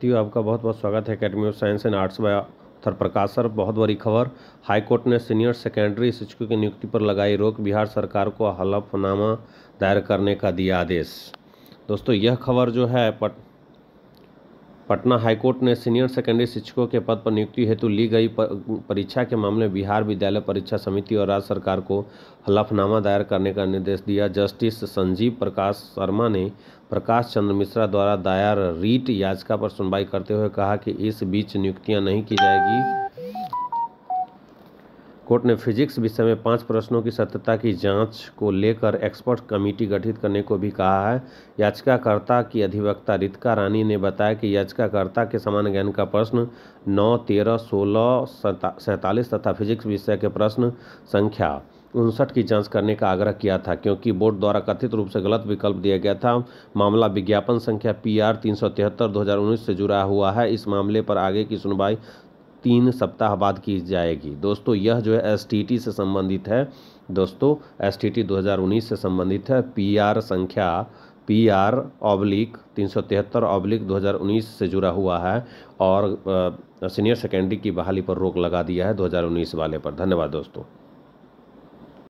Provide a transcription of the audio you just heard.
साथियों आपका बहुत बहुत स्वागत है academy of science and arts by थर प्रकाश सर बहुत बड़ी खबर हाईकोर्ट ने सीनियर सेकेंडरी शिक्षकों की नियुक्ति पर लगाई रोक बिहार सरकार को हलफनामा दायर करने का दिया आदेश दोस्तों यह खबर जो है पट पटना हाईकोर्ट ने सीनियर सेकेंडरी शिक्षकों के पद पर नियुक्ति हेतु ली गई परीक्षा के मामले में बिहार विद्यालय परीक्षा समिति और राज्य सरकार को हलफनामा दायर करने का निर्देश दिया जस्टिस संजीव प्रकाश शर्मा ने प्रकाश चंद्र मिश्रा द्वारा दायर रीट याचिका पर सुनवाई करते हुए कहा कि इस बीच नियुक्तियां नहीं की जाएगी कोर्ट ने फिजिक्स विषय में पांच प्रश्नों की सत्यता की जांच को लेकर एक्सपर्ट कमेटी गठित करने को भी कहा है याचिकाकर्ता की अधिवक्ता रितिका रानी ने बताया कि याचिकाकर्ता के समान ज्ञान का प्रश्न नौ तेरह सोलह सैंतालीस तथा फिजिक्स विषय के प्रश्न संख्या उनसठ की जांच करने का आग्रह किया था क्योंकि बोर्ड द्वारा कथित रूप से गलत विकल्प दिया गया था मामला विज्ञापन संख्या पी आर तीन से जुड़ा हुआ है इस मामले पर आगे की सुनवाई तीन सप्ताह बाद की जाएगी दोस्तों यह जो है एस से संबंधित है दोस्तों एस टी 2019 से संबंधित है पी संख्या पी आर ऑब्लिक तीन सौ तिहत्तर ऑब्लिक दो हज़ार उन्नीस से जुड़ा हुआ है और सीनियर सेकेंडरी की बहाली पर रोक लगा दिया है 2019 वाले पर धन्यवाद दोस्तों